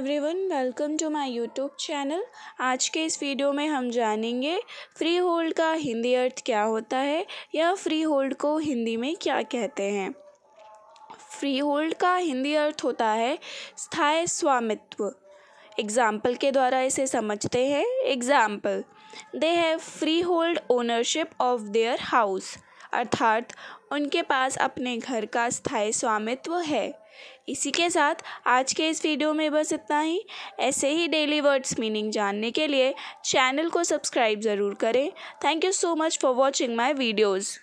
every everyone welcome to my YouTube channel आज के इस वीडियो में हम जानेंगे फ्री होल्ड का हिंदी अर्थ क्या होता है या फ्री होल्ड को हिंदी में क्या कहते हैं फ्री होल्ड का हिंदी अर्थ होता है स्थायी स्वामित्व एग्जाम्पल के द्वारा इसे समझते हैं example they have freehold ownership of their house अर्थात उनके पास अपने घर का स्थायी स्वामित्व है इसी के साथ आज के इस वीडियो में बस इतना ही ऐसे ही डेली वर्ड्स मीनिंग जानने के लिए चैनल को सब्सक्राइब ज़रूर करें thank you so much for watching my videos